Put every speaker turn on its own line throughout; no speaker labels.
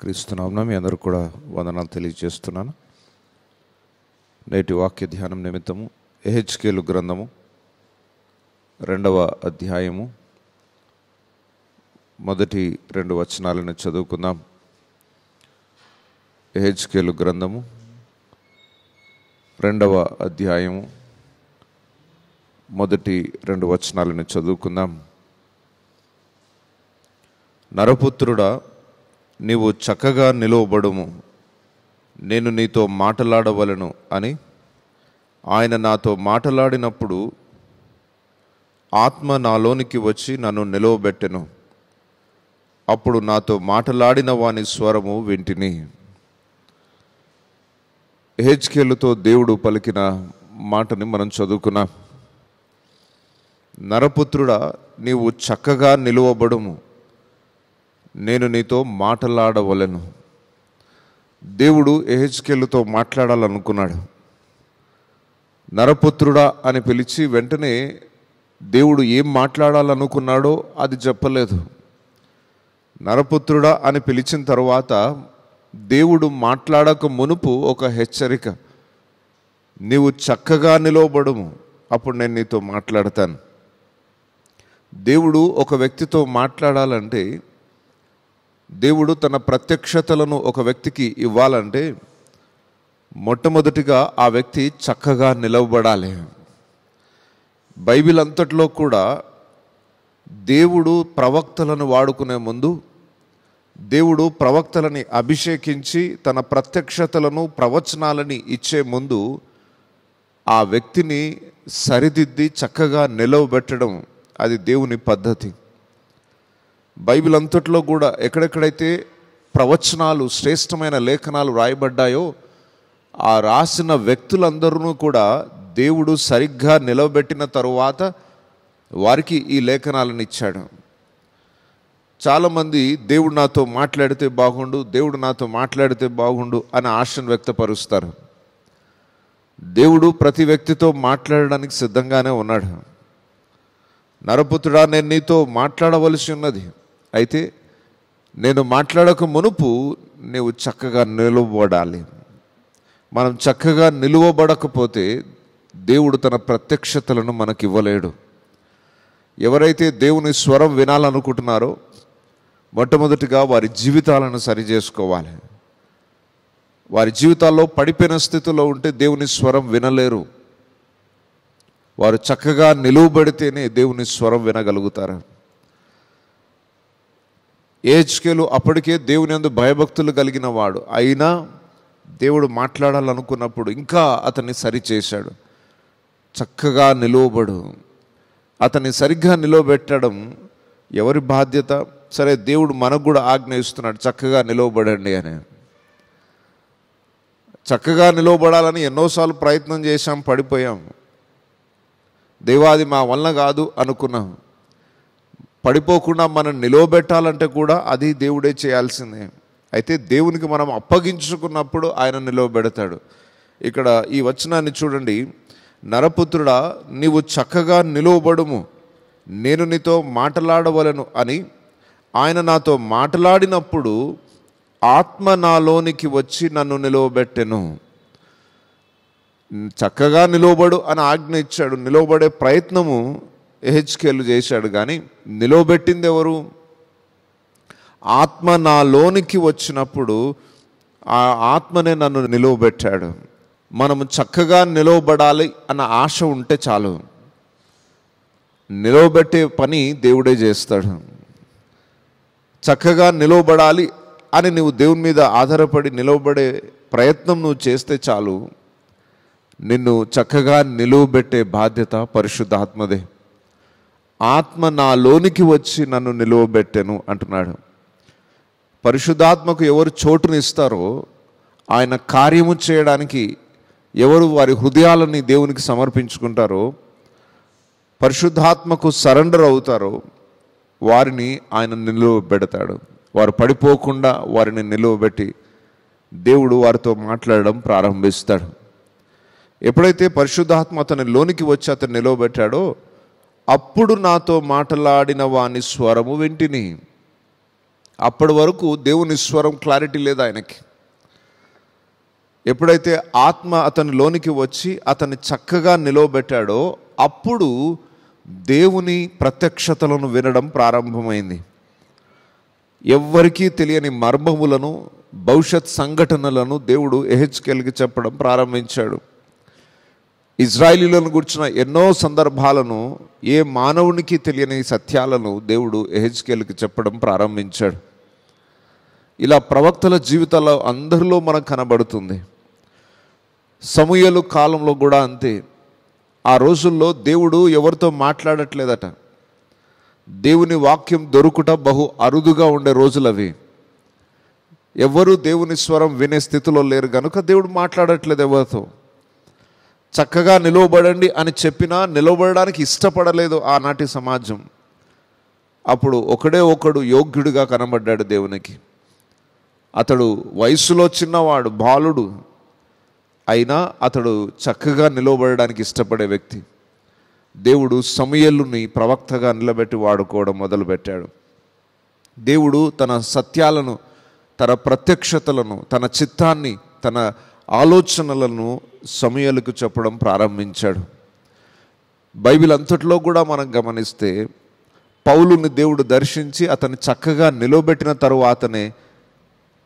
క్రీస్తునామన మీ అందరూ కూడా వందనాలు తెలియజేస్తున్నాను నేటి వాక్య ధ్యానం నిమిత్తము ఎహెచ్కేలు గ్రంథము రెండవ అధ్యాయము మొదటి రెండు వచనాలను చదువుకుందాం ఎహెచ్కేలు గ్రంథము రెండవ అధ్యాయము మొదటి రెండు వచనాలను చదువుకుందాం నరపుత్రుడా నీవు చక్కగా నిలువబడుము నేను నీతో మాటలాడవలను అని ఆయన నాతో మాటలాడినప్పుడు ఆత్మ నాలోనికి వచ్చి నన్ను నిలవబెట్టెను అప్పుడు నాతో మాటలాడిన వాని స్వరము వింటిని హెచ్కేలుతో దేవుడు పలికిన మాటని మనం చదువుకున్నాం నరపుత్రుడా నీవు చక్కగా నిలువబడుము నేను నీతో మాట్లాడవలను దేవుడు ఎహెచ్కెళ్ళతో మాట్లాడాలనుకున్నాడు నరపుత్రుడా అని పిలిచి వెంటనే దేవుడు ఏం మాట్లాడాలనుకున్నాడో అది చెప్పలేదు నరపుత్రుడా అని పిలిచిన తర్వాత దేవుడు మాట్లాడక మునుపు ఒక హెచ్చరిక నీవు చక్కగా నిలవబడుము అప్పుడు నేను నీతో మాట్లాడతాను దేవుడు ఒక వ్యక్తితో మాట్లాడాలంటే దేవుడు తన ప్రత్యక్షతలను ఒక వ్యక్తికి ఇవ్వాలంటే మొట్టమొదటిగా ఆ వ్యక్తి చక్కగా నిలవబడాలి బైబిల్ అంతట్లో కూడా దేవుడు ప్రవక్తలను వాడుకునే ముందు దేవుడు ప్రవక్తలని అభిషేకించి తన ప్రత్యక్షతలను ప్రవచనాలని ఇచ్చే ముందు ఆ వ్యక్తిని సరిదిద్ది చక్కగా నిలవబెట్టడం అది దేవుని పద్ధతి బైబిల్ అంతట్లో కూడా ఎక్కడెక్కడైతే ప్రవచనాలు శ్రేష్టమైన లేఖనాలు రాయబడ్డాయో ఆ రాసిన వ్యక్తులందరూ కూడా దేవుడు సరిగ్గా నిలవబెట్టిన తరువాత వారికి ఈ లేఖనాలను ఇచ్చాడు చాలామంది దేవుడు నాతో మాట్లాడితే బాగుండు దేవుడు నాతో మాట్లాడితే బాగుండు అని ఆశను వ్యక్తపరుస్తారు దేవుడు ప్రతి వ్యక్తితో మాట్లాడడానికి సిద్ధంగానే ఉన్నాడు నరపుత్రుడా నేను నీతో మాట్లాడవలసి ఉన్నది అయితే నేను మాట్లాడక మునుపు నీవు చక్కగా నిలువబడాలి మనం చక్కగా నిలువబడకపోతే దేవుడు తన ప్రత్యక్షతలను మనకి ఇవ్వలేడు ఎవరైతే దేవుని స్వరం వినాలనుకుంటున్నారో మొట్టమొదటిగా వారి జీవితాలను సరిచేసుకోవాలి వారి జీవితాల్లో పడిపోయిన స్థితిలో ఉంటే దేవుని స్వరం వినలేరు వారు చక్కగా నిలువబడితేనే దేవుని స్వరం వినగలుగుతారు ఏజ్కేలు అప్పటికే దేవుని అందు భయభక్తులు కలిగిన వాడు అయినా దేవుడు మాట్లాడాలనుకున్నప్పుడు ఇంకా అతన్ని సరిచేశాడు చక్కగా నిలువబడు అతన్ని సరిగ్గా నిలవబెట్టడం ఎవరి బాధ్యత సరే దేవుడు మనకు కూడా ఆజ్ఞయిస్తున్నాడు చక్కగా నిలవబడండి అని చక్కగా నిలవబడాలని ఎన్నోసార్లు ప్రయత్నం చేశాం పడిపోయాం దేవాది మా వలన కాదు అనుకున్నాం పడిపోకుండా మనం నిలవబెట్టాలంటే కూడా అది దేవుడే చేయాల్సిందే అయితే దేవునికి మనం అప్పగించుకున్నప్పుడు ఆయన నిలవబెడతాడు ఇక్కడ ఈ వచనాన్ని చూడండి నరపుత్రుడా నీవు చక్కగా నిలువబడుము నేను నీతో మాట్లాడవలను అని ఆయన నాతో మాట్లాడినప్పుడు ఆత్మ నాలోనికి వచ్చి నన్ను నిలవబెట్టెను చక్కగా నిలవబడు అని ఆజ్ఞ ఇచ్చాడు నిలవబడే ప్రయత్నము ఎహెచ్కేలు చేశాడు కానీ నిలవబెట్టింది ఎవరు ఆత్మ నాలోనికి వచ్చినప్పుడు ఆ ఆత్మనే నన్ను నిలవబెట్టాడు మనము చక్కగా నిలవబడాలి అన్న ఆశ ఉంటే చాలు నిలవబెట్టే పని దేవుడే చేస్తాడు చక్కగా నిలవబడాలి అని నువ్వు దేవుని మీద ఆధారపడి నిలవబడే ప్రయత్నం నువ్వు చేస్తే చాలు నిన్ను చక్కగా నిలువబెట్టే బాధ్యత పరిశుద్ధాత్మదే ఆత్మ నాలోనికి వచ్చి నన్ను నిలువబెట్టెను అంటున్నాడు పరిశుద్ధాత్మకు ఎవరు చోటుని ఇస్తారో ఆయన కార్యము చేయడానికి ఎవరు వారి హృదయాలని దేవునికి సమర్పించుకుంటారో పరిశుద్ధాత్మకు సరెండర్ అవుతారో వారిని ఆయన నిలువబెడతాడు వారు పడిపోకుండా వారిని నిలువబెట్టి దేవుడు వారితో మాట్లాడడం ప్రారంభిస్తాడు ఎప్పుడైతే పరిశుద్ధాత్మ అతని లోనికి వచ్చి అతను నిలువబెట్టాడో అప్పుడు నాతో మాట్లాడిన వాని స్వరము వెంటిని అప్పటి వరకు దేవుని స్వరం క్లారిటీ లేదు ఆయనకి ఎప్పుడైతే ఆత్మ అతని లోనికి వచ్చి అతన్ని చక్కగా నిలవబెట్టాడో అప్పుడు దేవుని ప్రత్యక్షతలను వినడం ప్రారంభమైంది ఎవ్వరికీ తెలియని మర్మములను భవిష్యత్ సంఘటనలను దేవుడు ఎహెచ్కెల్కి చెప్పడం ప్రారంభించాడు ఇజ్రాయిలీలను గుర్చిన ఎన్నో సందర్భాలను ఏ మానవునికి తెలియని సత్యాలను దేవుడు ఎహెచ్కేల్కి చెప్పడం ప్రారంభించాడు ఇలా ప్రవక్తల జీవితాల్లో అందరిలో మనకు కనబడుతుంది సమూహలు కాలంలో కూడా అంతే ఆ రోజుల్లో దేవుడు ఎవరితో మాట్లాడట్లేదట దేవుని వాక్యం దొరుకుట బహు అరుదుగా ఉండే రోజులు అవి ఎవరు దేవుని స్వరం వినే స్థితిలో లేరు కనుక దేవుడు మాట్లాడట్లేదు ఎవరితో చక్కగా నిలవబడండి అని చెప్పినా నిలవబడడానికి ఇష్టపడలేదు ఆనాటి సమాజం అప్పుడు ఒకడే ఒకడు యోగ్యుడిగా కనబడ్డాడు దేవునికి అతడు వయసులో చిన్నవాడు బాలుడు అయినా అతడు చక్కగా నిలవబడడానికి ఇష్టపడే వ్యక్తి దేవుడు సమయలుని ప్రవక్తగా నిలబెట్టి వాడుకోవడం మొదలుపెట్టాడు దేవుడు తన సత్యాలను తన ప్రత్యక్షతలను తన చిత్తాన్ని తన ఆలోచనలను సమయాలకు చెప్పడం ప్రారంభించాడు బైబిల్ అంతట్లో కూడా మనం గమనిస్తే పౌలుని దేవుడు దర్శించి అతను చక్కగా నిలబెట్టిన తరువాతనే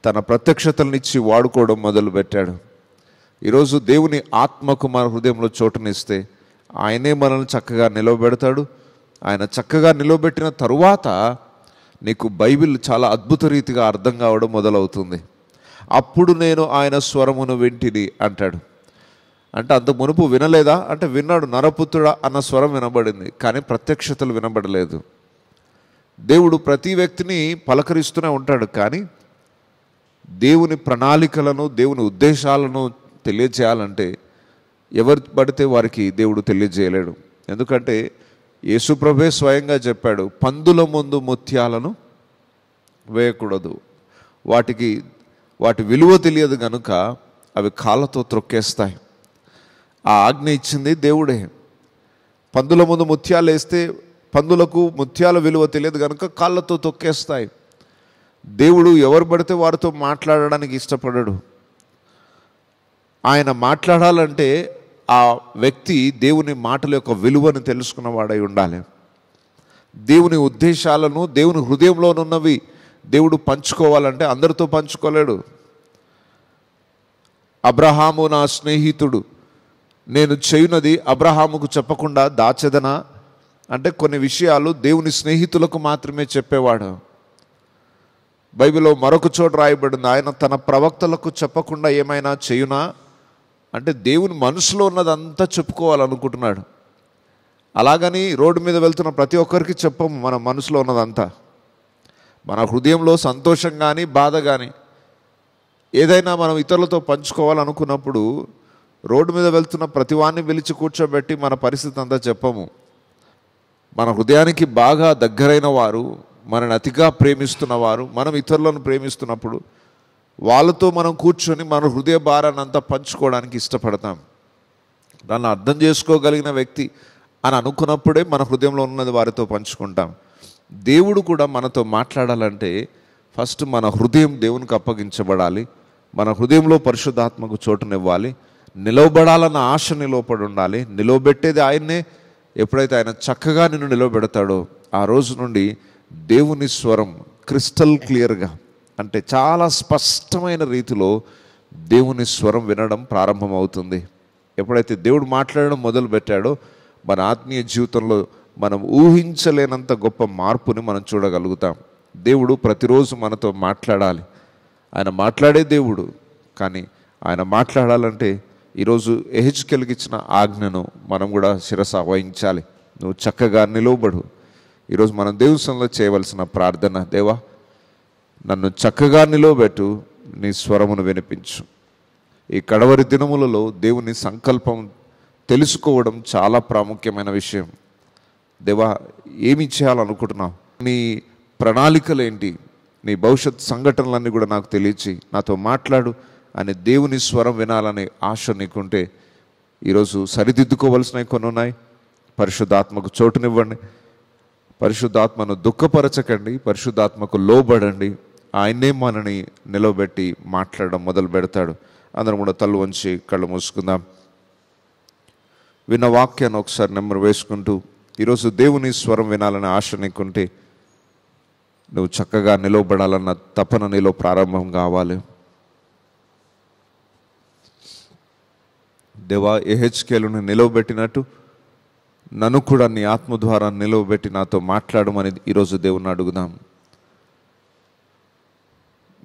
తన ప్రత్యక్షతలనిచ్చి వాడుకోవడం మొదలుపెట్టాడు ఈరోజు దేవుని ఆత్మకు మన హృదయంలో చోటునిస్తే ఆయనే మనల్ని చక్కగా నిలవబెడతాడు ఆయన చక్కగా నిలవబెట్టిన తరువాత నీకు బైబిల్ చాలా అద్భుత రీతిగా అర్థం కావడం మొదలవుతుంది అప్పుడు నేను ఆయన స్వరమును వింటిని అంటాడు అంటే అంత మునుపు వినలేదా అంటే విన్నాడు నరపుత్రుడా అన్న స్వరం వినబడింది కానీ ప్రత్యక్షతలు వినబడలేదు దేవుడు ప్రతి వ్యక్తిని పలకరిస్తూనే ఉంటాడు కానీ దేవుని ప్రణాళికలను దేవుని ఉద్దేశాలను తెలియజేయాలంటే ఎవరు పడితే వారికి దేవుడు తెలియజేయలేడు ఎందుకంటే యేసుప్రభే స్వయంగా చెప్పాడు పందుల ముందు ముత్యాలను వేయకూడదు వాటికి వాటి విలువ తెలియదు కనుక అవి కాళ్ళతో త్రొక్కేస్తాయి ఆ ఆజ్ఞ ఇచ్చింది దేవుడే పందుల ముందు ముత్యాలు వేస్తే పందులకు ముత్యాల విలువ తెలియదు కనుక కాళ్ళతో తొక్కేస్తాయి దేవుడు ఎవరు పడితే వారితో మాట్లాడడానికి ఇష్టపడడు ఆయన మాట్లాడాలంటే ఆ వ్యక్తి దేవుని మాటల యొక్క విలువను తెలుసుకున్నవాడై ఉండాలి దేవుని ఉద్దేశాలను దేవుని హృదయంలోనున్నవి దేవుడు పంచుకోవాలంటే అందరితో పంచుకోలేడు అబ్రహాము నా స్నేహితుడు నేను చేయునది అబ్రహాముకు చెప్పకుండా దాచదన అంటే కొన్ని విషయాలు దేవుని స్నేహితులకు మాత్రమే చెప్పేవాడు బైబిల్లో మరొక చోటు రాయబడింది ఆయన తన ప్రవక్తలకు చెప్పకుండా ఏమైనా చేయునా అంటే దేవుని మనసులో ఉన్నదంతా చెప్పుకోవాలనుకుంటున్నాడు అలాగని రోడ్డు మీద వెళ్తున్న ప్రతి ఒక్కరికి చెప్పము మన మనసులో ఉన్నదంతా మన హృదయంలో సంతోషం కానీ బాధ కానీ ఏదైనా మనం ఇతరులతో పంచుకోవాలనుకున్నప్పుడు రోడ్డు మీద వెళ్తున్న ప్రతివాన్ని పిలిచి కూర్చోబెట్టి మన పరిస్థితి అంతా చెప్పము మన హృదయానికి బాగా దగ్గరైన వారు మనని అతిగా ప్రేమిస్తున్న వారు మనం ఇతరులను ప్రేమిస్తున్నప్పుడు వాళ్ళతో మనం కూర్చొని మన హృదయ భారాన్ని అంతా పంచుకోవడానికి ఇష్టపడతాం దాన్ని అర్థం చేసుకోగలిగిన వ్యక్తి అని అనుకున్నప్పుడే మన హృదయంలో ఉన్నది వారితో పంచుకుంటాం దేవుడు కూడా మనతో మాట్లాడాలంటే ఫస్ట్ మన హృదయం దేవునికి అప్పగించబడాలి మన హృదయంలో పరిశుద్ధాత్మకు చోటునివ్వాలి నిలవబడాలన్న ఆశ నిలవబడి ఉండాలి నిలవబెట్టేది ఆయన్నే ఎప్పుడైతే ఆయన చక్కగా నిన్ను నిలవబెడతాడో ఆ రోజు నుండి దేవుని స్వరం క్రిస్టల్ క్లియర్గా అంటే చాలా స్పష్టమైన రీతిలో దేవుని స్వరం వినడం ప్రారంభమవుతుంది ఎప్పుడైతే దేవుడు మాట్లాడడం మొదలు పెట్టాడో మన ఆత్మీయ జీవితంలో మనం ఊహించలేనంత గొప్ప మార్పుని మనం చూడగలుగుతాం దేవుడు ప్రతిరోజు మనతో మాట్లాడాలి ఆయన మాట్లాడే దేవుడు కానీ ఆయన మాట్లాడాలంటే ఈరోజు ఎహెచ్కెల్కి కలిగించిన ఆజ్ఞను మనం కూడా శిరస వహించాలి నువ్వు చక్కగా నిలవబడు ఈరోజు మనం దేవస్థంలో చేయవలసిన ప్రార్థన దేవా నన్ను చక్కగా నిలవబెట్టు నీ స్వరమును వినిపించు ఈ కడవరి దినములలో దేవుని సంకల్పం తెలుసుకోవడం చాలా ప్రాముఖ్యమైన విషయం దేవా ఏమి చేయాలనుకుంటున్నావు నీ ప్రణాళికలు ఏంటి నీ భవిష్యత్ సంఘటనలన్నీ కూడా నాకు తెలియచి నాతో మాట్లాడు అని దేవుని స్వరం వినాలనే ఆశ నీకుంటే ఈరోజు సరిదిద్దుకోవలసినవి కొన్ని ఉన్నాయి పరిశుద్ధాత్మకు చోటునివ్వండి పరిశుద్ధాత్మను దుఃఖపరచకండి పరిశుద్ధాత్మకు లోబడండి ఆయనే మనని నిలవబెట్టి మాట్లాడడం మొదలు పెడతాడు అందరం కూడా తల్లు వంచి కళ్ళు మూసుకుందాం విన్న వాక్యాన్ని ఒకసారి నెంబర్ వేసుకుంటూ ఈరోజు దేవుని స్వరం వినాలని ఆశ నీకుంటే నువ్వు చక్కగా నిలవబడాలన్న తపన నీలో ప్రారంభం కావాలి దేవా ఎహెచ్కేలను నిలవబెట్టినట్టు నన్ను కూడా నీ ఆత్మ ద్వారా నిలవబెట్టి నాతో మాట్లాడమని ఈరోజు దేవుని అడుగుదాం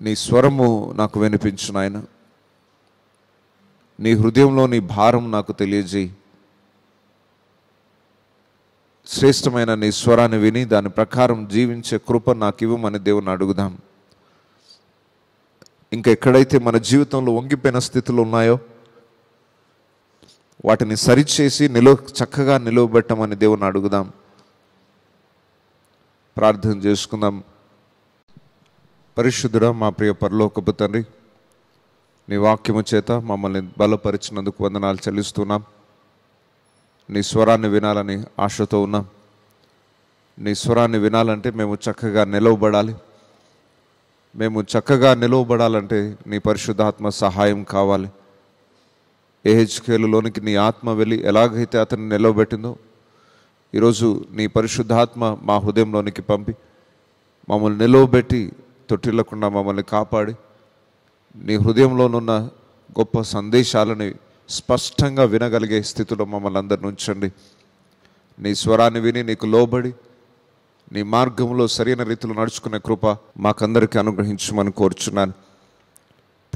నీ స్వరము నాకు వినిపించిన ఆయన నీ హృదయంలో నీ భారం నాకు తెలియజేయి శ్రేష్టమైన నీ స్వరాన్ని విని దాని ప్రకారం జీవించే కృప నాకు ఇవ్వమని దేవుని అడుగుదాం ఇంకా ఎక్కడైతే మన జీవితంలో వంగిపోయిన స్థితులు ఉన్నాయో వాటిని సరిచేసి నిలువ చక్కగా నిలువబెట్టమని దేవుని అడుగుదాం ప్రార్థన చేసుకుందాం పరిశుద్ధుడ మా ప్రియ పరలోకపు తండ్రి నీ వాక్యము చేత మమ్మల్ని బలపరిచినందుకు వందనాలు చెల్లిస్తున్నాం నీ స్వరాన్ని వినాలని ఆశతో ఉన్నాం నీ స్వరాన్ని వినాలంటే మేము చక్కగా నిలవబడాలి మేము చక్కగా నిలవబడాలంటే నీ పరిశుద్ధాత్మ సహాయం కావాలి ఏహెచ్కేలులోనికి నీ ఆత్మ వెళ్ళి ఎలాగైతే అతన్ని నిలవబెట్టిందో ఈరోజు నీ పరిశుద్ధాత్మ మా హృదయంలోనికి పంపి మమ్మల్ని నిలవబెట్టి తొట్టిల్లకుండా మమ్మల్ని కాపాడి నీ హృదయంలోనున్న గొప్ప సందేశాలని స్పష్టంగా వినగలిగే స్థితిలో మమ్మల్ని అందరిని ఉంచండి నీ స్వరాన్ని విని నీకు లోబడి నీ మార్గంలో సరైన రీతిలో నడుచుకునే కృప మాకందరికీ అనుగ్రహించమని కోరుచున్నాను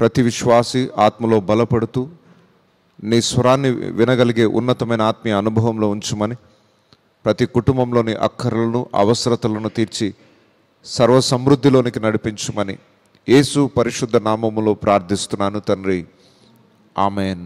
ప్రతి విశ్వాసి ఆత్మలో బలపడుతూ నీ స్వరాన్ని వినగలిగే ఉన్నతమైన ఆత్మీయ అనుభవంలో ఉంచమని ప్రతి కుటుంబంలోని అక్కర్లను అవసరతలను తీర్చి సర్వసమృద్ధిలోనికి నడిపించమని యేసు పరిశుద్ధ నామములో ప్రార్థిస్తున్నాను తండ్రి ఆమెన్